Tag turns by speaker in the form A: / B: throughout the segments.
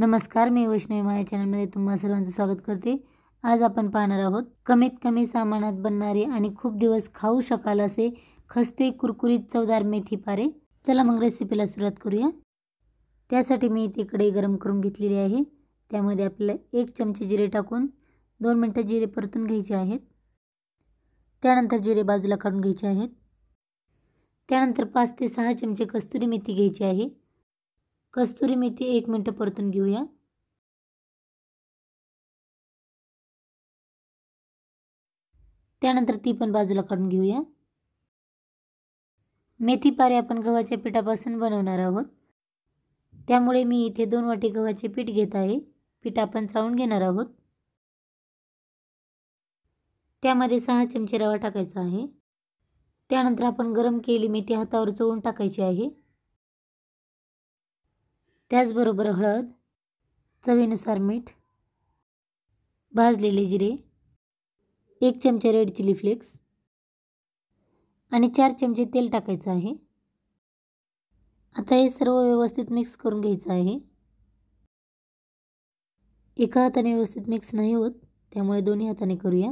A: नमस्कार मी वैष्णवी माझ्या चॅनलमध्ये तुम्हाला सर्वांचं स्वागत करते आज आपण पाहणार आहोत कमीत कमी सामानात बनणारे आणि खूप दिवस खाऊ शकाल असे खस्ते कुरकुरीत चवदार मेथी पारे चला मग रेसिपीला सुरुवात करूया त्यासाठी मी इथे कढई गरम करून घेतलेली आहे त्यामध्ये आपल्याला एक चमचे जिरे टाकून दोन मिनटं जिरे परतून घ्यायचे आहेत त्यानंतर जिरे बाजूला काढून घ्यायचे आहेत त्यानंतर पाच ते सहा चमचे कस्तुरी मेथी घ्यायची आहे कस्तुरी मेथी एक मिनटं परतून घेऊया त्यानंतर ती पण बाजूला काढून घेऊया मेथी पारे आपण गव्हाच्या पिठापासून बनवणार आहोत त्यामुळे मी इथे दोन वाटे गव्हाचे पीठ घेत आहे पीठ आपण चाळून घेणार आहोत त्यामध्ये सहा चमचे रवा टाकायचा आहे त्यानंतर आपण गरम केली मेथी हातावर चोळून टाकायची आहे त्याचबरोबर हळद चवीनुसार मीठ भाजलेले जिरे एक चमचे रेड चिली फ्लेक्स आणि चार चमचे तेल टाकायचं आहे आता हे सर्व व्यवस्थित मिक्स करून घ्यायचं आहे एका हाताने व्यवस्थित मिक्स नाही होत त्यामुळे दोन्ही हाताने करूया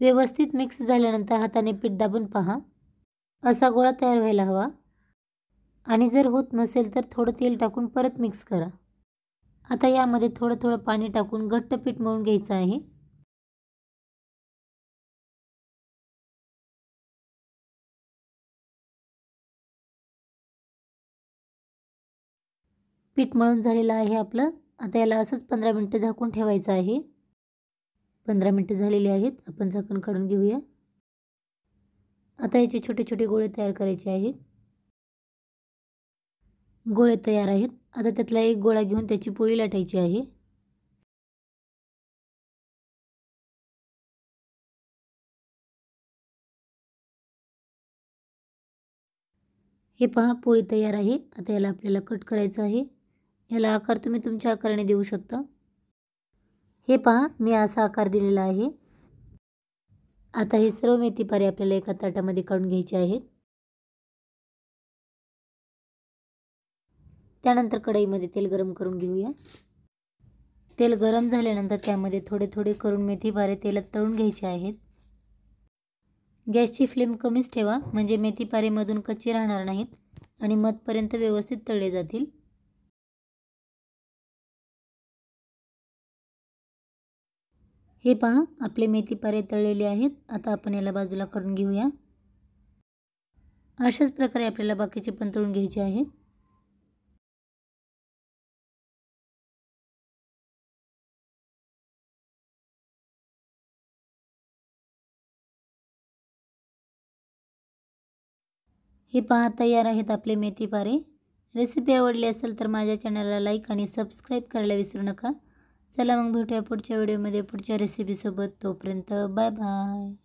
A: व्यवस्थित मिक्स झाल्यानंतर हाताने पीठ दाबून पहा असा गोळा तयार व्हायला हवा आणि जर होत नसेल तर थोडं तेल टाकून परत मिक्स करा आता यामध्ये थोडं थोडं पाणी टाकून घट्ट पीठ मळून घ्यायचं आहे पीठ मळून झालेलं आहे आपलं आता याला असंच पंधरा मिनटं झाकून ठेवायचं आहे पंधरा मिनटं झालेली आहेत आपण झाकण काढून घेऊया आता याचे छोटे छोटे गोळे तयार करायचे आहेत गोळे तयार आहेत आता त्यातला एक गोळा घेऊन त्याची पोळी लाटायची आहे हे पहा पोळी तयार आहे आता याला आपल्याला कट करायचं आहे याला आकार तुम्ही तुमच्या आकाराने देऊ शकता हे पहा मी असा आकार दिलेला आहे आता हे सर्व मेथीपारे आपल्याला एका ताटामध्ये काढून घ्यायचे आहेत त्यानंतर कढईमध्ये तेल गरम करून घेऊया तेल गरम झाल्यानंतर त्यामध्ये थोडे थोडे करून मेथी पारे तेलात तळून घ्यायचे आहेत गॅसची फ्लेम कमीच ठेवा म्हणजे मेथी पारेमधून कच्ची राहणार नाहीत आणि मधपर्यंत व्यवस्थित तळले जातील हे पहा आपले मेथी पारे तळलेले आहेत आता आपण याला बाजूला काढून घेऊया अशाच प्रकारे आपल्याला बाकीचे पण तळून घ्यायचे आहेत हे पहा तयार आहेत आपले मेथी पारे रेसिपी आवडली असेल तर माझ्या चॅनलला लाईक आणि सबस्क्राईब करायला विसरू नका चला मग भेटूया पुढच्या व्हिडिओमध्ये पुढच्या रेसिपीसोबत तोपर्यंत बाय बाय